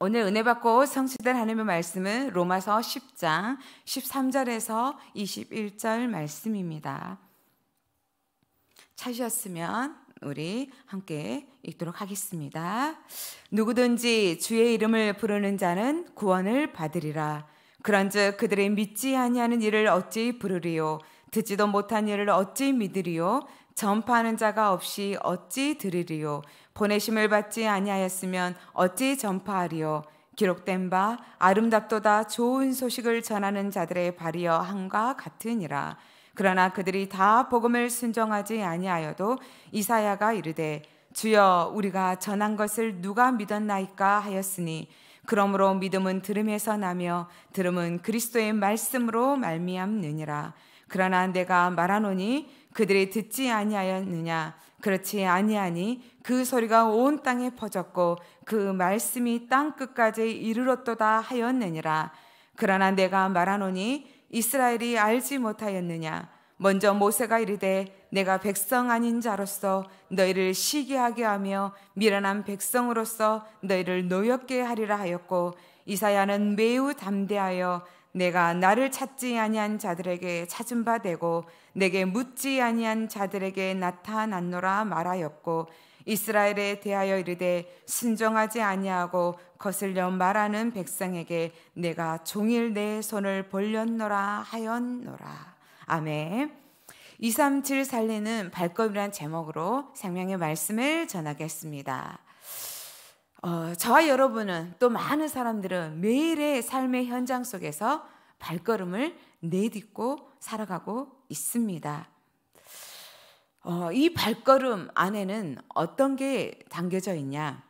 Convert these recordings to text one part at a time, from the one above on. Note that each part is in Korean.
오늘 은혜 받고 성취된 하나님의 말씀은 로마서 10장 13절에서 21절 말씀입니다. 찾으셨으면 우리 함께 읽도록 하겠습니다. 누구든지 주의 이름을 부르는 자는 구원을 받으리라. 그런즉 그들의 믿지 아니하는 일을 어찌 부르리요 듣지도 못한 일을 어찌 믿으리요 전파하는 자가 없이 어찌 들으리요 보내심을 받지 아니하였으면 어찌 전파하리요 기록된 바 아름답도다 좋은 소식을 전하는 자들의 발이여 함과 같으니라 그러나 그들이 다 복음을 순종하지 아니하여도 이사야가 이르되 주여 우리가 전한 것을 누가 믿었나이까 하였으니 그러므로 믿음은 들음에서 나며 들음은 그리스도의 말씀으로 말미암느니라 그러나 내가 말하노니 그들이 듣지 아니하였느냐 그렇지 아니하니 그 소리가 온 땅에 퍼졌고 그 말씀이 땅 끝까지 이르렀도다 하였느니라 그러나 내가 말하노니 이스라엘이 알지 못하였느냐 먼저 모세가 이르되 내가 백성 아닌 자로서 너희를 시기하게 하며 미련한 백성으로서 너희를 노엽게 하리라 하였고 이사야는 매우 담대하여 내가 나를 찾지 아니한 자들에게 찾은 바 되고 내게 묻지 아니한 자들에게 나타났노라 말하였고 이스라엘에 대하여 이르되 순종하지 아니하고 거슬려 말하는 백성에게 내가 종일 내 손을 벌렸노라 하였노라 아멘 237 살리는 발걸음이란 제목으로 생명의 말씀을 전하겠습니다 어, 저와 여러분은 또 많은 사람들은 매일의 삶의 현장 속에서 발걸음을 내딛고 살아가고 있습니다. 어, 이 발걸음 안에는 어떤 게 담겨져 있냐?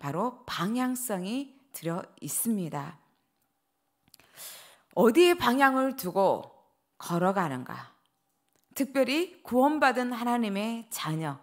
바로 방향성이 들어 있습니다. 어디에 방향을 두고 걸어가는가? 특별히 구원받은 하나님의 자녀,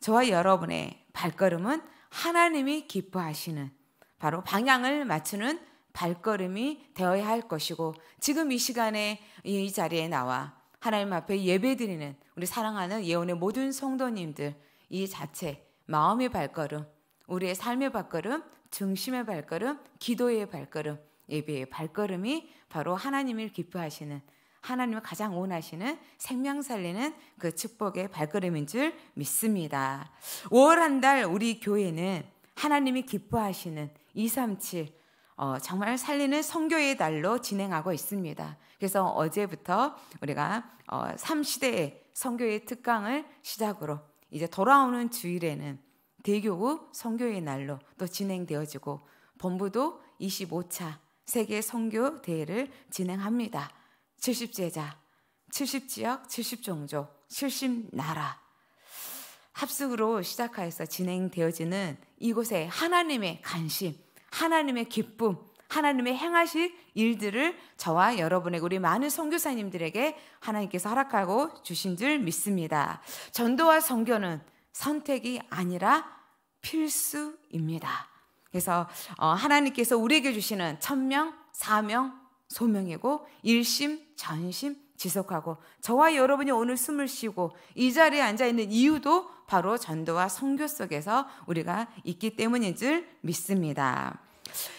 저와 여러분의 발걸음은 하나님이 기뻐하시는 바로 방향을 맞추는 발걸음이 되어야 할 것이고 지금 이 시간에 이 자리에 나와 하나님 앞에 예배드리는 우리 사랑하는 예원의 모든 성도님들 이 자체 마음의 발걸음 우리의 삶의 발걸음 중심의 발걸음 기도의 발걸음 예배의 발걸음이 바로 하나님을 기뻐하시는 하나님을 가장 원하시는 생명 살리는 그 축복의 발걸음인 줄 믿습니다. 5월 한 달 우리 교회는 하나님이 기뻐하시는 237 어, 정말 살리는 성교의 달로 진행하고 있습니다. 그래서 어제부터 우리가 어, 3시대의 성교의 특강을 시작으로 이제 돌아오는 주일에는 대교구 성교의 날로 또 진행되어지고 본부도 25차 세계 성교 대회를 진행합니다. 70 제자, 70 지역, 70 종족, 70 나라. 합숙으로 시작하여서 진행되어지는 이곳에 하나님의 관심, 하나님의 기쁨, 하나님의 행하실 일들을 저와 여러분의 우리 많은 선교사님들에게 하나님께서 허락하고 주신 줄 믿습니다. 전도와 선교는 선택이 아니라 필수입니다. 그래서 어, 하나님께서 우리에게 주시는 천명, 사명, 소명이고 일심 전심 지속하고 저와 여러분이 오늘 숨을 쉬고 이 자리에 앉아 있는 이유도 바로 전도와 성교 속에서 우리가 있기 때문인 줄 믿습니다.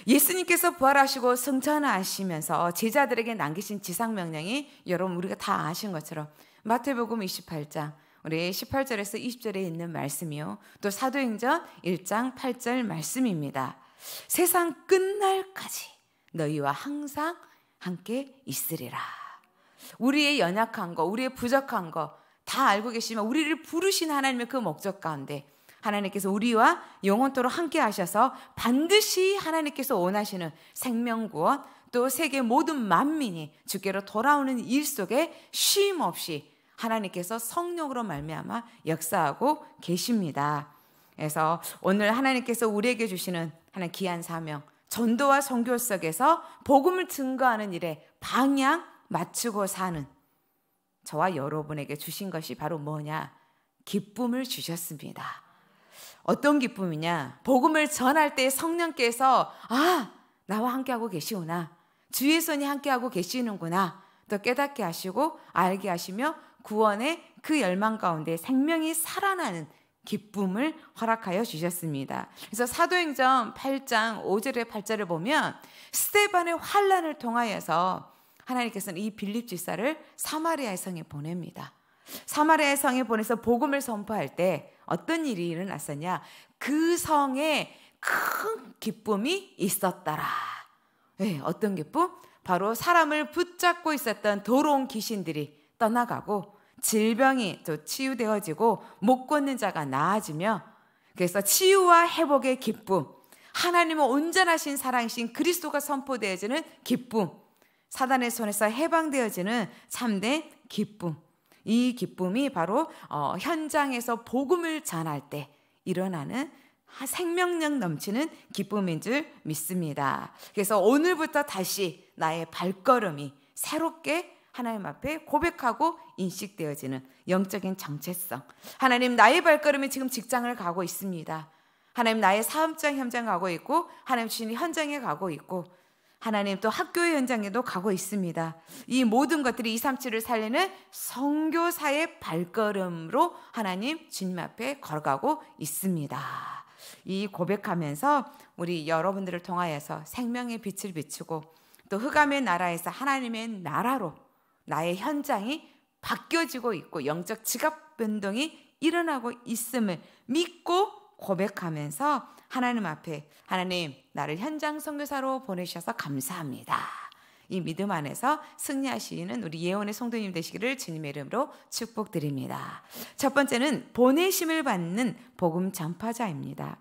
예수님께서 부활하시고 승천하시면서 제자들에게 남기신 지상 명령이 여러분 우리가 다 아신 것처럼 마태복음 28장 우리 18절에서 20절에 있는 말씀이요. 또 사도행전 1장 8절 말씀입니다. 세상 끝날까지 너희와 항상 함께 있으리라. 우리의 연약한 거, 우리의 부족한 거 다 알고 계시지 우리를 부르신 하나님의 그 목적 가운데 하나님께서 우리와 영원토록 함께 하셔서 반드시 하나님께서 원하시는 생명구원 또 세계 모든 만민이 주께로 돌아오는 일 속에 쉼 없이 하나님께서 성령으로 말미암아 역사하고 계십니다. 그래서 오늘 하나님께서 우리에게 주시는 하나 귀한 사명 전도와 성교 속에서 복음을 증거하는 일에 방향 맞추고 사는 저와 여러분에게 주신 것이 바로 뭐냐? 기쁨을 주셨습니다. 어떤 기쁨이냐? 복음을 전할 때 성령께서 아, 나와 함께하고 계시구나. 주의 손이 함께하고 계시는구나. 더 깨닫게 하시고 알게 하시며 구원의 그 열망 가운데 생명이 살아나는 기쁨을 허락하여 주셨습니다. 그래서 사도행전 8장 5절의 8절을 보면 스테반의 환란을 통하여서 하나님께서는 이 빌립 지사를 사마리아의 성에 보냅니다. 사마리아의 성에 보내서 복음을 선포할 때 어떤 일이 일어났었냐? 그 성에 큰 기쁨이 있었더라. 네, 어떤 기쁨? 바로 사람을 붙잡고 있었던 더러운 귀신들이 떠나가고 질병이 또 치유되어지고 못 걷는 자가 나아지며 그래서 치유와 회복의 기쁨 하나님의 온전하신 사랑이신 그리스도가 선포되어지는 기쁨 사단의 손에서 해방되어지는 참된 기쁨 이 기쁨이 바로 어, 현장에서 복음을 전할 때 일어나는 생명력 넘치는 기쁨인 줄 믿습니다. 그래서 오늘부터 다시 나의 발걸음이 새롭게 하나님 앞에 고백하고 인식되어지는 영적인 정체성. 하나님 나의 발걸음이 지금 직장을 가고 있습니다. 하나님 나의 사업장 현장 가고 있고 하나님 주신 현장에 가고 있고 하나님 또 학교의 현장에도 가고 있습니다. 이 모든 것들이 237을 살리는 성교사의 발걸음으로 하나님 주님 앞에 걸어가고 있습니다. 이 고백하면서 우리 여러분들을 통하여서 생명의 빛을 비추고 또 흑암의 나라에서 하나님의 나라로 나의 현장이 바뀌어지고 있고 영적 지각 변동이 일어나고 있음을 믿고 고백하면서 하나님 앞에 하나님 나를 현장 선교사로 보내셔서 감사합니다. 이 믿음 안에서 승리하시는 우리 예언의 성도님 되시기를 주님의 이름으로 축복드립니다. 첫 번째는 보내심을 받는 복음 전파자입니다.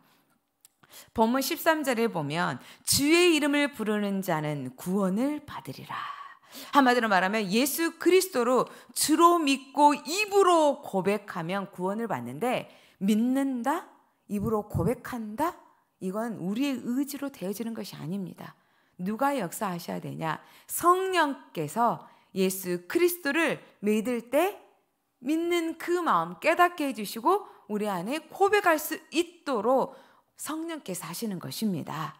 본문 13절에 보면 주의 이름을 부르는 자는 구원을 받으리라. 한마디로 말하면 예수 그리스도로 주로 믿고 입으로 고백하면 구원을 받는데 믿는다? 입으로 고백한다? 이건 우리의 의지로 되어지는 것이 아닙니다. 누가 역사하셔야 되냐? 성령께서 예수 그리스도를 믿을 때 믿는 그 마음 깨닫게 해주시고 우리 안에 고백할 수 있도록 성령께서 하시는 것입니다.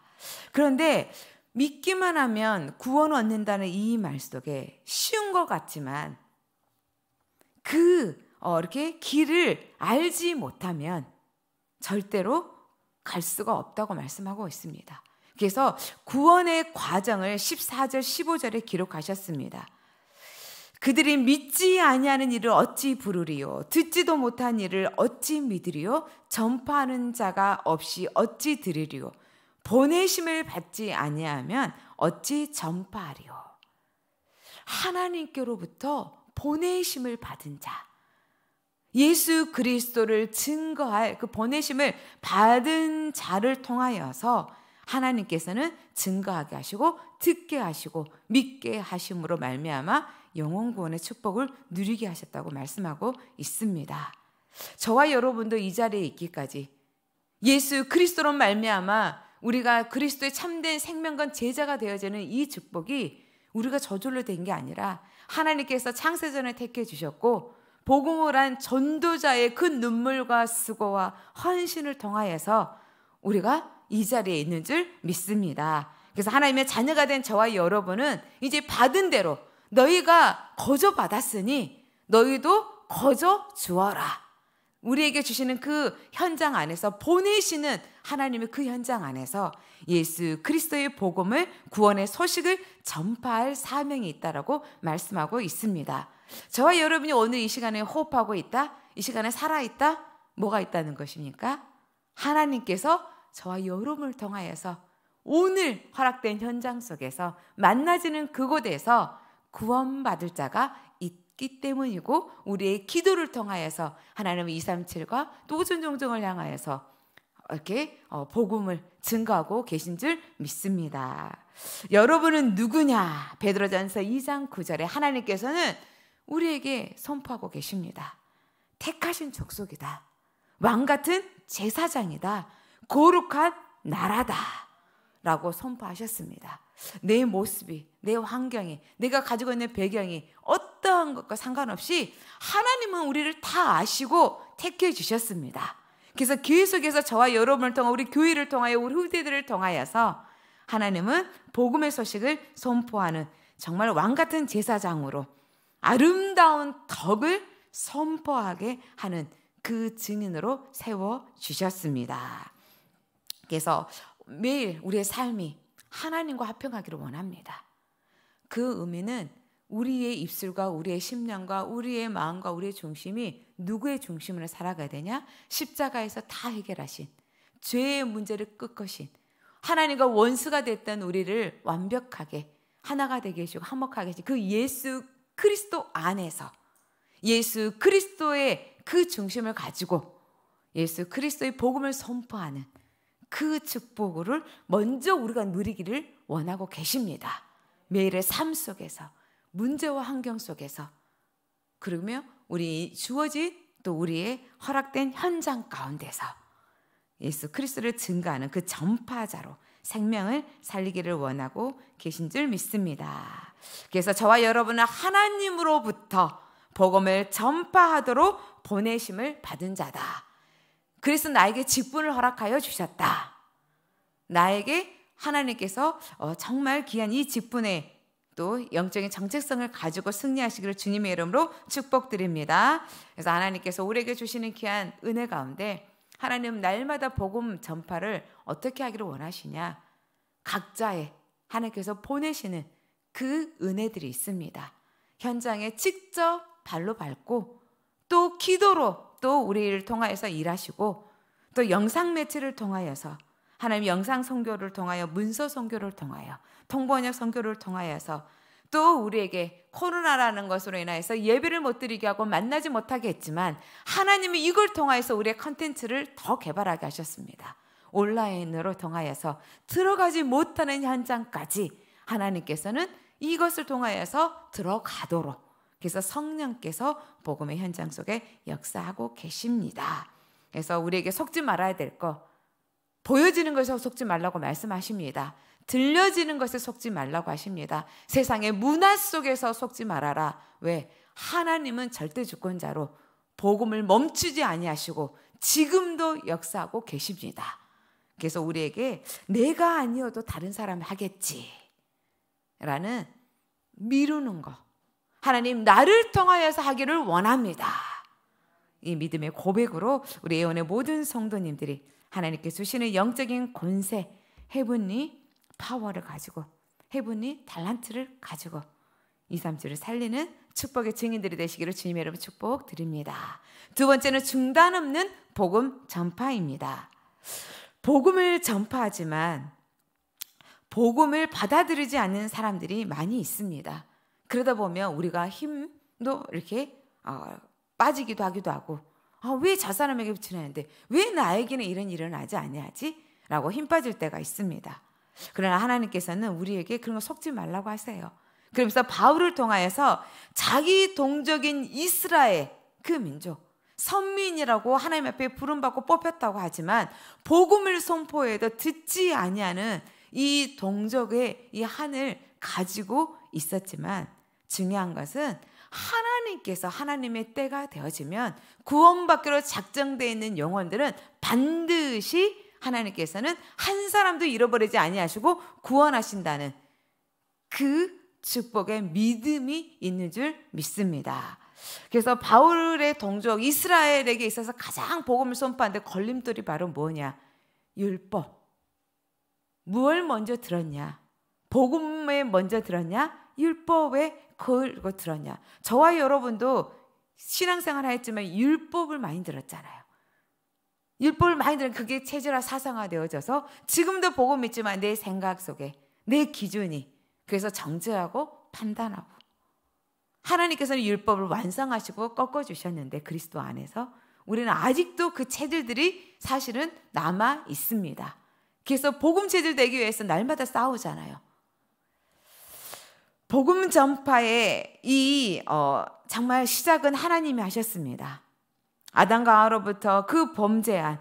그런데 믿기만 하면 구원 얻는다는 이 말 속에 쉬운 것 같지만 그 어, 이렇게 길을 알지 못하면 절대로 갈 수가 없다고 말씀하고 있습니다. 그래서 구원의 과정을 14절 15절에 기록하셨습니다. 그들이 믿지 아니하는 일을 어찌 부르리요 듣지도 못한 일을 어찌 믿으리요 전파하는 자가 없이 어찌 들으리요 보내심을 받지 아니하면 어찌 전파하리요 하나님께로부터 보내심을 받은 자 예수 그리스도를 증거할 그 보내심을 받은 자를 통하여서 하나님께서는 증거하게 하시고 듣게 하시고 믿게 하심으로 말미암아 영원 구원의 축복을 누리게 하셨다고 말씀하고 있습니다. 저와 여러분도 이 자리에 있기까지 예수 그리스도로 말미암아 우리가 그리스도의 참된 생명과 제자가 되어지는 이 축복이 우리가 저절로 된 게 아니라 하나님께서 창세전을 택해 주셨고 복음을 한 전도자의 그 눈물과 수고와 헌신을 통하여서 우리가 이 자리에 있는 줄 믿습니다. 그래서 하나님의 자녀가 된 저와 여러분은 이제 받은 대로 너희가 거저 받았으니 너희도 거저 주어라. 우리에게 주시는 그 현장 안에서 보내시는 하나님의 그 현장 안에서 예수 그리스도의 복음을 구원의 소식을 전파할 사명이 있다라고 말씀하고 있습니다. 저와 여러분이 오늘 이 시간에 호흡하고 있다? 이 시간에 살아 있다? 뭐가 있다는 것입니까? 하나님께서 저와 여러분을 통하여서 오늘 허락된 현장 속에서 만나지는 그곳에서 구원받을 자가 있기 때문이고 우리의 기도를 통하여서 하나님 의 237과 또 오천종종을 향하여서 이렇게 어, 복음을 증거하고 계신 줄 믿습니다. 여러분은 누구냐? 베드로전서 2장 9절에 하나님께서는 우리에게 선포하고 계십니다. 택하신 족속이다. 왕 같은 제사장이다. 거룩한 나라다. 라고 선포하셨습니다. 내 모습이, 내 환경이, 내가 가지고 있는 배경이 어떠한 것과 상관없이 하나님은 우리를 다 아시고 택해 주셨습니다. 그래서 교회 속에서 저와 여러분을 통해 우리 교회를 통하여 우리 후대들을 통하여서 하나님은 복음의 소식을 선포하는 정말 왕 같은 제사장으로 아름다운 덕을 선포하게 하는 그 증인으로 세워 주셨습니다. 그래서 매일 우리의 삶이 하나님과 합평하기를 원합니다. 그 의미는 우리의 입술과 우리의 심령과 우리의 마음과 우리의 중심이 누구의 중심으로 살아가야 되냐? 십자가에서 다 해결하신 죄의 문제를 끝것인 하나님과 원수가 됐던 우리를 완벽하게 하나가 되게 해주고 화목하게 해주고 그 예수 그리스도 안에서 예수 그리스도의 그 중심을 가지고 예수 그리스도의 복음을 선포하는 그 축복을 먼저 우리가 누리기를 원하고 계십니다. 매일의 삶 속에서 문제와 환경 속에서 그러며 우리 주어진 또 우리의 허락된 현장 가운데서 예수 그리스도를 증가하는 그 전파자로 생명을 살리기를 원하고 계신 줄 믿습니다. 그래서 저와 여러분은 하나님으로부터 복음을 전파하도록 보내심을 받은 자다. 그래서 나에게 직분을 허락하여 주셨다. 나에게 하나님께서 어, 정말 귀한 이 직분에 또 영적인 정체성을 가지고 승리하시기를 주님의 이름으로 축복드립니다. 그래서 하나님께서 우리에게 주시는 귀한 은혜 가운데 하나님 날마다 복음 전파를 어떻게 하기를 원하시냐? 각자의 하나님께서 보내시는 그 은혜들이 있습니다. 현장에 직접 발로 밟고 또 기도로 또 우리를 통하여서 일하시고 또 영상 매체를 통하여서 하나님 영상 선교를 통하여 문서 선교를 통하여 통번역 선교를 통하여서 또 우리에게 코로나라는 것으로 인하여서 예배를 못 드리게 하고 만나지 못하게 했지만 하나님이 이걸 통하여서 우리의 컨텐츠를 더 개발하게 하셨습니다. 온라인으로 통하여서 들어가지 못하는 현장까지 하나님께서는 이것을 통하여서 들어가도록 그래서 성령께서 복음의 현장 속에 역사하고 계십니다. 그래서 우리에게 속지 말아야 될 거, 보여지는 것에 속지 말라고 말씀하십니다. 들려지는 것에 속지 말라고 하십니다. 세상의 문화 속에서 속지 말아라. 왜? 하나님은 절대 주권자로 복음을 멈추지 아니하시고 지금도 역사하고 계십니다. 그래서 우리에게 내가 아니어도 다른 사람 하겠지라는 미루는 것, 하나님 나를 통하여서 하기를 원합니다. 이 믿음의 고백으로 우리 예언의 모든 성도님들이 하나님께 주시는 영적인 권세, 해분이 파워를 가지고 해분이 달란트를 가지고 2, 3주를 살리는 축복의 증인들이 되시기를 주님 여러분 축복드립니다. 두 번째는 중단 없는 복음 전파입니다. 복음을 전파하지만 복음을 받아들이지 않는 사람들이 많이 있습니다. 그러다 보면 우리가 힘도 이렇게 어, 빠지기도 하기도 하고 아, 왜저 사람에게 붙이냐는데왜 나에게는 이런 일은 하지 아니하지? 라고 힘 빠질 때가 있습니다. 그러나 하나님께서는 우리에게 그런 거 속지 말라고 하세요. 그러면서 바울을 통하여서 자기 동적인 이스라엘 그 민족 선민이라고 하나님 앞에 부름받고 뽑혔다고 하지만 복음을 선포해도 듣지 아니하는 이 동적의 이 한을 가지고 있었지만 중요한 것은 하나님께서 하나님의 때가 되어지면 구원받기로 작정되어 있는 영혼들은 반드시 하나님께서는 한 사람도 잃어버리지 아니하시고 구원하신다는 그 축복의 믿음이 있는 줄 믿습니다. 그래서 바울의 동족 이스라엘에게 있어서 가장 복음을 선포하는데 걸림돌이 바로 뭐냐? 율법. 무엇 먼저 들었냐? 복음에 먼저 들었냐? 율법의 그걸 들었냐? 저와 여러분도 신앙생활 하였지만 율법을 많이 들었잖아요. 율법을 많이 들은 그게 체제라 사상화 되어져서 지금도 보고 믿지만 내 생각 속에 내 기준이 그래서 정죄하고 판단하고 하나님께서는 율법을 완성하시고 꺾어 주셨는데 그리스도 안에서 우리는 아직도 그 체질들이 사실은 남아 있습니다. 그래서 복음 체질 되기 위해서 날마다 싸우잖아요. 복음 전파의 이 어, 정말 시작은 하나님이 하셨습니다. 아담과 하로부터 그 범죄한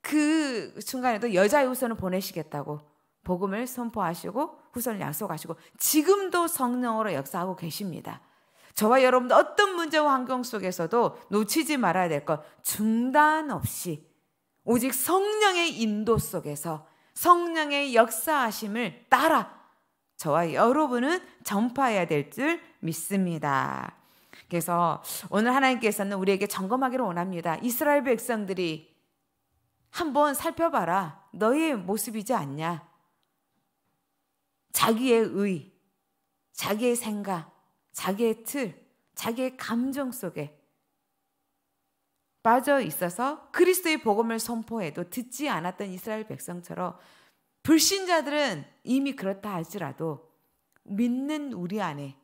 그 순간에도 여자의 후손을 보내시겠다고 복음을 선포하시고 후손을 약속하시고 지금도 성령으로 역사하고 계십니다. 저와 여러분도 어떤 문제 환경 속에서도 놓치지 말아야 될 것 중단 없이 오직 성령의 인도 속에서 성령의 역사하심을 따라 저와 여러분은 전파해야 될 줄 믿습니다. 그래서 오늘 하나님께서는 우리에게 점검하기를 원합니다. 이스라엘 백성들이 한번 살펴봐라. 너의 모습이지 않냐? 자기의 의, 자기의 생각, 자기의 틀, 자기의 감정 속에 빠져 있어서 그리스도의 복음을 선포해도 듣지 않았던 이스라엘 백성처럼 불신자들은 이미 그렇다 할지라도 믿는 우리 안에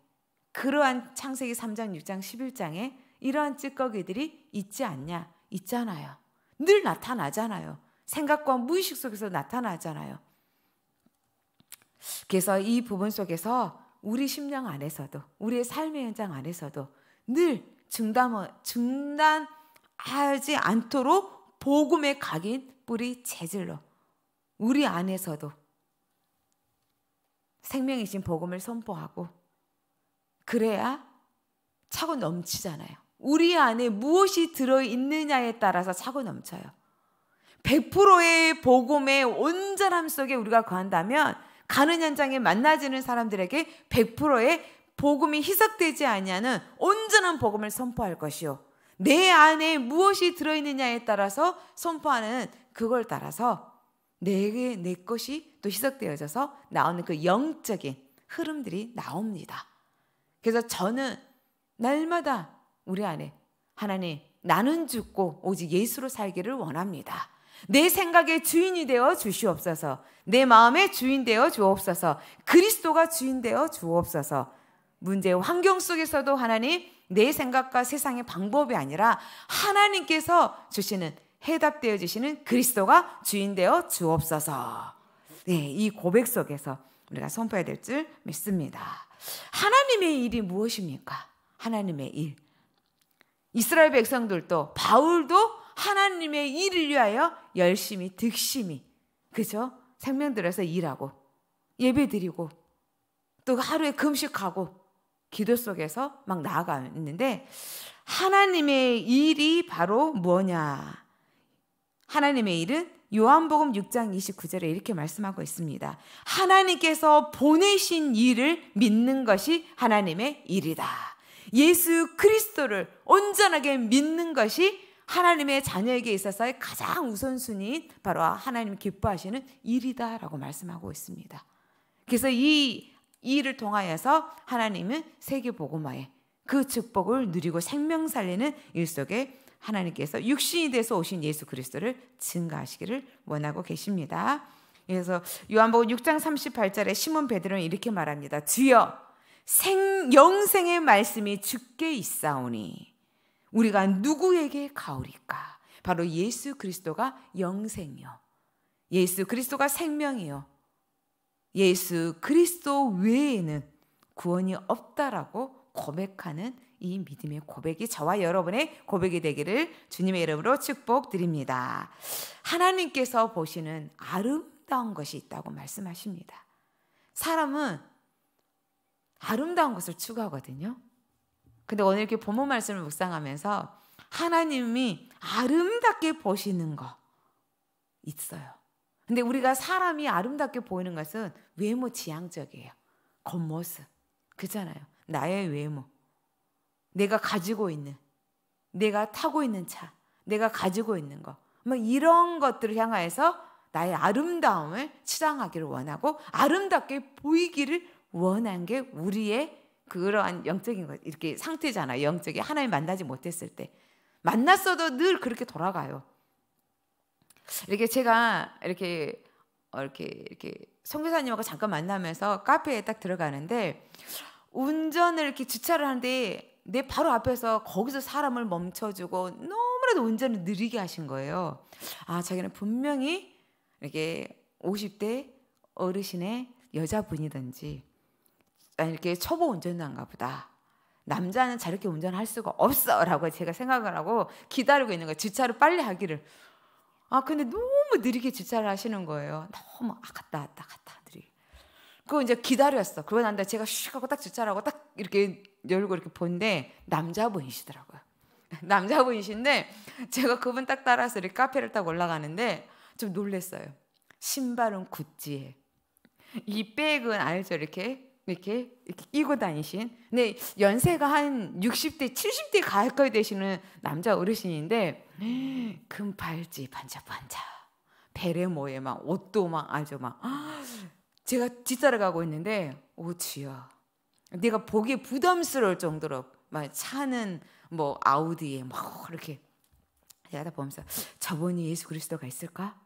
그러한 창세기 3장, 6장, 11장에 이러한 찌꺼기들이 있지 않냐? 있잖아요. 늘 나타나잖아요. 생각과 무의식 속에서 나타나잖아요. 그래서 이 부분 속에서 우리 심령 안에서도 우리의 삶의 현장 안에서도 늘 중단, 중단하지 않도록 복음의 각인 뿌리 재질로 우리 안에서도 생명이신 복음을 선포하고 그래야 차고 넘치잖아요. 우리 안에 무엇이 들어 있느냐에 따라서 차고 넘쳐요. 100%의 복음의 온전함 속에 우리가 거한다면 가는 현장에 만나지는 사람들에게 100%의 복음이 희석되지 않냐는 온전한 복음을 선포할 것이요. 내 안에 무엇이 들어 있느냐에 따라서 선포하는 그걸 따라서 내게 내 것이 또 희석되어져서 나오는 그 영적인 흐름들이 나옵니다. 그래서 저는 날마다 우리 안에 하나님 나는 죽고 오직 예수로 살기를 원합니다. 내 생각의 주인이 되어 주시옵소서. 내 마음의 주인 되어 주옵소서. 그리스도가 주인 되어 주옵소서. 문제의 환경 속에서도 하나님 내 생각과 세상의 방법이 아니라 하나님께서 주시는 해답되어 주시는 그리스도가 주인되어 주옵소서. 네, 이 고백 속에서 우리가 선포해야 될 줄 믿습니다. 하나님의 일이 무엇입니까? 하나님의 일. 이스라엘 백성들도 바울도 하나님의 일을 위하여 열심히 득심히 그죠? 생명들에서 일하고 예배드리고 또 하루에 금식하고 기도 속에서 막 나아가 있는데 하나님의 일이 바로 뭐냐? 하나님의 일은 요한복음 6장 29절에 이렇게 말씀하고 있습니다. 하나님께서 보내신 일을 믿는 것이 하나님의 일이다. 예수 그리스도를 온전하게 믿는 것이 하나님의 자녀에게 있어서의 가장 우선순위인 바로 하나님 기뻐하시는 일이다라고 말씀하고 있습니다. 그래서 이 일을 통하여서 하나님은 세계 복음화에 그 축복을 누리고 생명 살리는 일 속에 하나님께서 육신이 돼서 오신 예수 그리스도를 증가하시기를 원하고 계십니다. 그래서 요한복음 6장 38절에 시몬 베드로는 이렇게 말합니다. 주여 생 영생의 말씀이 주께 있사오니 우리가 누구에게 가오리까? 바로 예수 그리스도가 영생이요. 예수 그리스도가 생명이요. 예수 그리스도 외에는 구원이 없다라고 고백하는 이 믿음의 고백이 저와 여러분의 고백이 되기를 주님의 이름으로 축복드립니다. 하나님께서 보시는 아름다운 것이 있다고 말씀하십니다. 사람은 아름다운 것을 추구하거든요. 근데 오늘 이렇게 본문 말씀을 묵상하면서 하나님이 아름답게 보시는 거 있어요. 근데 우리가 사람이 아름답게 보이는 것은 외모 지향적이에요. 겉모습. 그잖아요. 나의 외모. 내가 가지고 있는, 내가 타고 있는 차, 내가 가지고 있는 것, 뭐 이런 것들을 향하여서 나의 아름다움을 치장하기를 원하고 아름답게 보이기를 원한 게 우리의 그러한 영적인 것 이렇게 상태잖아요. 영적이 하나님 만나지 못했을 때 만났어도 늘 그렇게 돌아가요. 이렇게 제가 이렇게 어, 이렇게 이렇게 선교사님하고 잠깐 만나면서 카페에 딱 들어가는데 운전을 이렇게 주차를 하는데 내 바로 앞에서 거기서 사람을 멈춰주고 너무나도 운전을 느리게 하신 거예요. 아, 자기는 분명히 이렇게 50대 어르신의 여자분이든지 아, 이렇게 초보 운전인가 보다. 남자는 저렇게 운전할 수가 없어라고 제가 생각을 하고 기다리고 있는 거예요. 주차를 빨리 하기를. 아, 근데 너무 느리게 주차를 하시는 거예요. 너무 아, 갔다 왔다 갔다 느리게. 그거 이제 기다렸어. 그러고 난 다음에 제가 슉 하고 딱 주차를 하고 딱 이렇게 열고 이렇게 본데 남자분이시더라고요. 남자분이신데 제가 그분 딱 따라서 이 카페를 딱 올라가는데 좀 놀랐어요. 신발은 구찌에 이 백은 알죠 이렇게 이렇게 이렇게 끼고 다니신 근데 연세가 한 60대 70대 가까이 되시는 남자 어르신인데 금팔찌 반짝반짝 베레모에 막 옷도 막 아주 막 제가 뒤따라가고 있는데 오 주여 네가 보기 부담스러울 정도로 막 차는 뭐 아우디에 막 뭐 이렇게 하다 보면서 저번이 예수 그리스도가 있을까?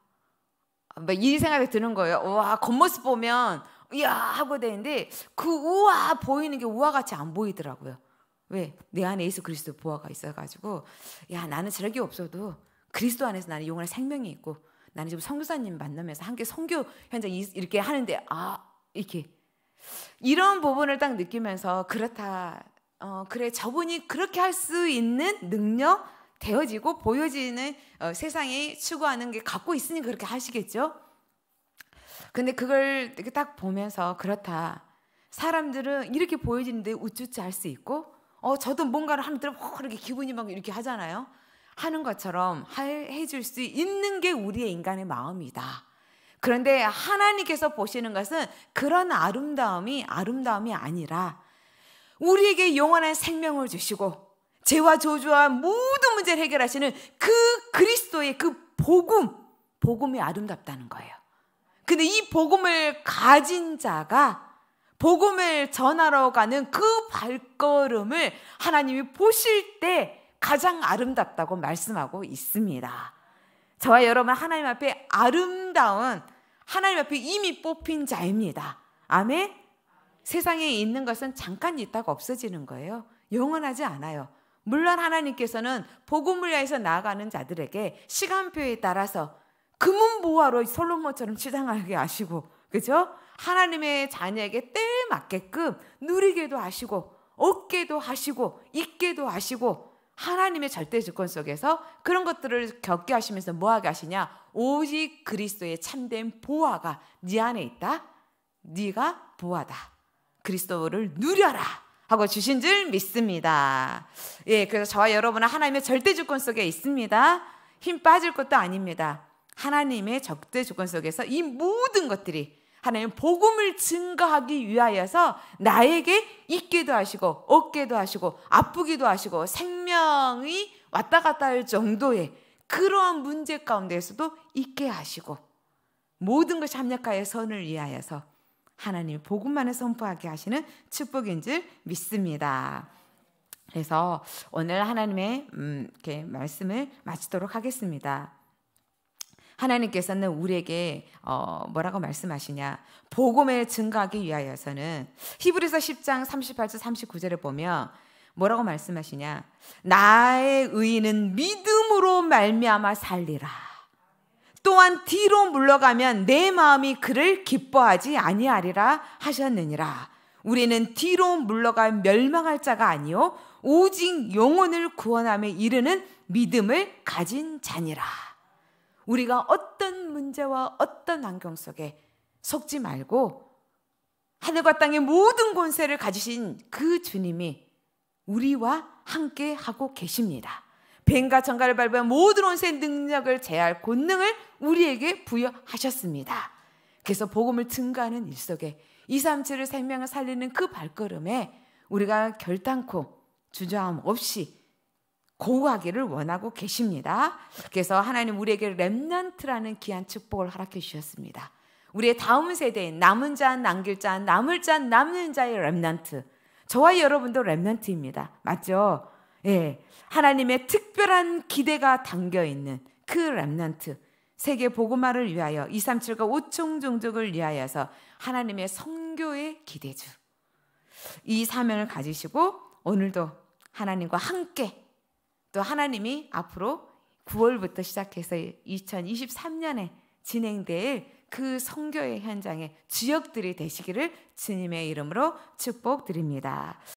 아, 막이 생각이 드는 거예요. 와 겉모습 보면 이야 하고 되는데 그 우와 보이는 게 우와같이 안 보이더라고요. 왜? 내 안에 예수 그리스도 보아가 있어가지고 야 나는 저력이 없어도 그리스도 안에서 나는 용할 생명이 있고 나는 지금 성교사님 만나면서 함께 성교 현장 이렇게 하는데 아 이렇게 이런 부분을 딱 느끼면서 그렇다. 어, 그래 저분이 그렇게 할 수 있는 능력 되어지고 보여지는 어, 세상이 추구하는 게 갖고 있으니 그렇게 하시겠죠. 근데 그걸 딱 보면서 그렇다. 사람들은 이렇게 보여지는데 우쭈쭈 할 수 있고, 어 저도 뭔가를 하면 들어 그렇게 기분이 막 이렇게 하잖아요. 하는 것처럼 해줄수 있는 게 우리의 인간의 마음이다. 그런데 하나님께서 보시는 것은 그런 아름다움이 아름다움이 아니라 우리에게 영원한 생명을 주시고 죄와 저주와 모든 문제를 해결하시는 그 그리스도의 그 복음, 복음이 아름답다는 거예요. 근데 이 복음을 가진 자가 복음을 전하러 가는 그 발걸음을 하나님이 보실 때 가장 아름답다고 말씀하고 있습니다. 저와 여러분 하나님 앞에 아름다운 하나님 앞에 이미 뽑힌 자입니다. 아멘? 세상에 있는 것은 잠깐 있다가 없어지는 거예요. 영원하지 않아요. 물론 하나님께서는 복음 분야에서 나아가는 자들에게 시간표에 따라서 금은보화로 솔로몬처럼 치장하게 하시고 그죠? 하나님의 자녀에게 때에 맞게끔 누리게도 하시고 얻게도 하시고 있게도 하시고 하나님의 절대 주권 속에서 그런 것들을 겪게 하시면서 뭐하게 하시냐? 오직 그리스도의 참된 보화가 네 안에 있다. 네가 보화다. 그리스도를 누려라. 하고 주신 줄 믿습니다. 예, 그래서 저와 여러분은 하나님의 절대 주권 속에 있습니다. 힘 빠질 것도 아닙니다. 하나님의 적대 주권 속에서 이 모든 것들이 하나님 복음을 증가하기 위하여서 나에게 있기도 하시고 없게도 하시고 아프기도 하시고 생명이 왔다 갔다 할 정도의 그러한 문제 가운데에서도 있게 하시고 모든 것이 합력하여 선을 위하여서 하나님 복음만을 선포하게 하시는 축복인 줄 믿습니다. 그래서 오늘 하나님의 음, 이렇게 말씀을 마치도록 하겠습니다. 하나님께서는 우리에게 어 뭐라고 말씀하시냐? 복음의 증가하기 위하여서는 히브리서 10장 38절 39절을 보면 뭐라고 말씀하시냐? 나의 의인은 믿음으로 말미암아 살리라. 또한 뒤로 물러가면 내 마음이 그를 기뻐하지 아니하리라 하셨느니라. 우리는 뒤로 물러가 멸망할 자가 아니요 오직 영혼을 구원함에 이르는 믿음을 가진 자니라. 우리가 어떤 문제와 어떤 환경 속에 속지 말고 하늘과 땅의 모든 권세를 가지신 그 주님이 우리와 함께 하고 계십니다. 뱀과 전갈을 밟은 모든 원세의 능력을 제할 권능을 우리에게 부여하셨습니다. 그래서 복음을 증가하는 일 속에 237을 생명을 살리는 그 발걸음에 우리가 결단코 주저함 없이 고하기를 원하고 계십니다. 그래서 하나님 우리에게 렘넌트라는 귀한 축복을 허락해 주셨습니다. 우리의 다음 세대인 남은 자, 남길 자, 남을 자, 남는 자의 렘넌트. 저와 여러분도 렘넌트입니다. 맞죠? 예. 하나님의 특별한 기대가 담겨 있는 그 렘넌트. 세계 보고마를 위하여 237과 5총 종족을 위하여서 하나님의 성교의 기대주. 이 사명을 가지시고 오늘도 하나님과 함께 또 하나님이 앞으로 9월부터 시작해서 2023년에 진행될 그 성교의 현장의 주역들이 되시기를 주님의 이름으로 축복드립니다.